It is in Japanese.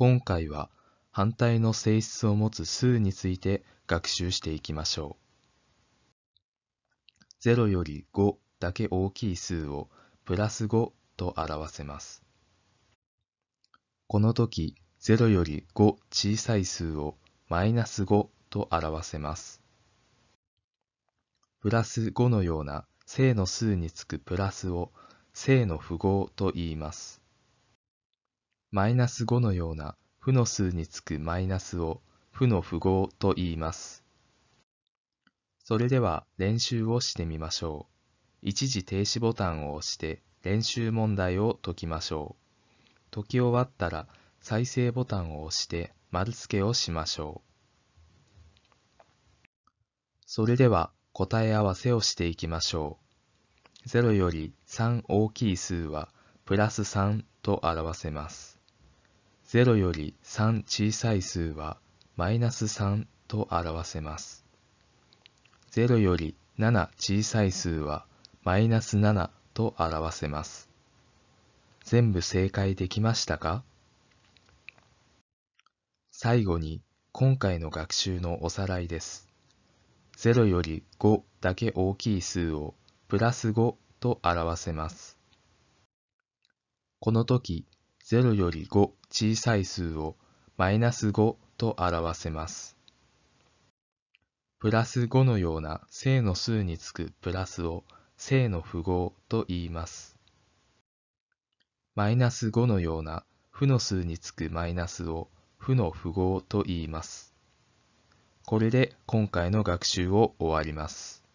今回は反対の性質を持つ数について学習していきましょう。0より5だけ大きい数をプラス5と表せます。この時、0より5小さい数をマイナス5と表せます。プラス5のような正の数につくプラスを正の符号と言います。マイナス5のような負の数につくマイナスを負の符号と言います。それでは練習をしてみましょう。一時停止ボタンを押して練習問題を解きましょう。解き終わったら再生ボタンを押して丸付けをしましょう。それでは答え合わせをしていきましょう。0より3大きい数はプラス3と表せます。0より3小さい数はマイナス3と表せます。0より7小さい数はマイナス7と表せます。全部正解できましたか最後に今回の学習のおさらいです。0より5だけ大きい数をプラス5と表せます。この時0より5小さい数をマイナス5と表せます。プラス5のような正の数につくプラスを正の符号と言います。マイナス5のような負の数につくマイナスを負の符号と言います。これで今回の学習を終わります。